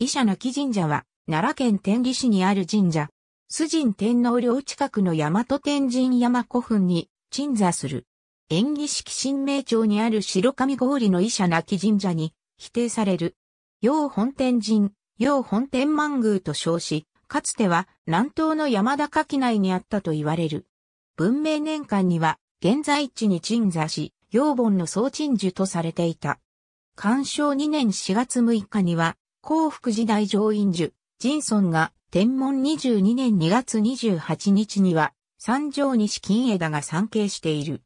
医者のき神社は、奈良県天理市にある神社。須神天皇陵近くの大和天神山古墳に鎮座する。縁起式神明町にある白神郡の医者なき神社に否定される。陽本天神、陽本天満宮と称し、かつては南東の山高機内にあったと言われる。文明年間には現在地に鎮座し、陽本の総鎮守とされていた。干渉2年4月6日には、幸福時代上院樹、ジンソンが天文22年2月28日には、三条西金枝が参詣している。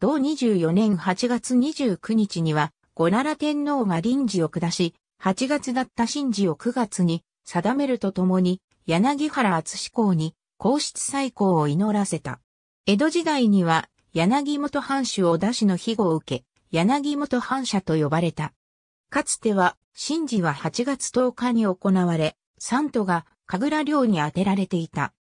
同24年8月29日には、五奈良天皇が臨時を下し、8月だった神事を9月に定めるとともに、柳原厚公に皇室再興を祈らせた。江戸時代には、柳本藩主を出しの庇護を受け、柳本藩社と呼ばれた。かつては、神事は8月10日に行われ、三都が神楽寮に当てられていた。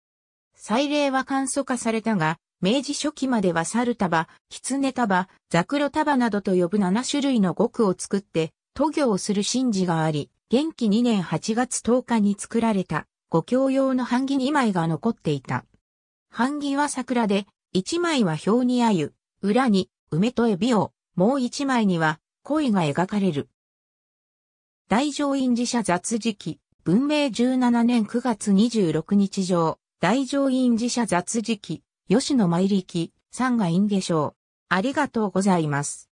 祭礼は簡素化されたが、明治初期までは猿束、狐束、ザクロ束などと呼ぶ7種類の語句を作って、都行をする神事があり、元気2年8月10日に作られた、五教用の版木2枚が残っていた。版木は桜で、1枚は表に鮎、裏に梅とエビを、もう1枚には恋が描かれる。大乗院寺社雑事記、文明17年9月26日上、大乗院寺社雑事記、吉野参力、三が院下う。ありがとうございます。